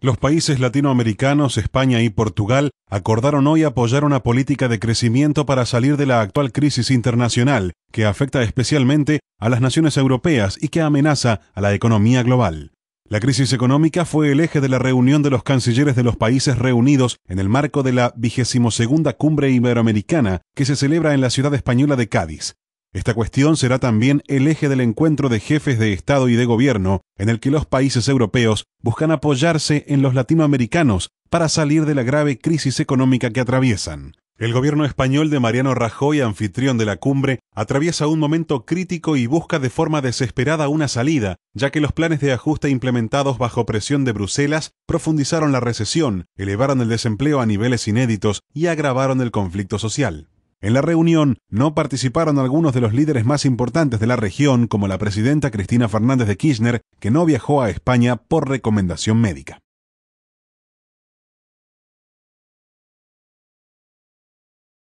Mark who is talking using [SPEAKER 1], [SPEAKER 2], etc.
[SPEAKER 1] Los países latinoamericanos, España y Portugal acordaron hoy apoyar una política de crecimiento para salir de la actual crisis internacional, que afecta especialmente a las naciones europeas y que amenaza a la economía global. La crisis económica fue el eje de la reunión de los cancilleres de los países reunidos en el marco de la 22 Cumbre Iberoamericana que se celebra en la ciudad española de Cádiz. Esta cuestión será también el eje del encuentro de jefes de Estado y de Gobierno, en el que los países europeos buscan apoyarse en los latinoamericanos para salir de la grave crisis económica que atraviesan. El gobierno español de Mariano Rajoy, anfitrión de la cumbre, atraviesa un momento crítico y busca de forma desesperada una salida, ya que los planes de ajuste implementados bajo presión de Bruselas profundizaron la recesión, elevaron el desempleo a niveles inéditos y agravaron el conflicto social. En la reunión no participaron algunos de los líderes más importantes de la región, como la presidenta Cristina Fernández de Kirchner, que no viajó a España por recomendación médica.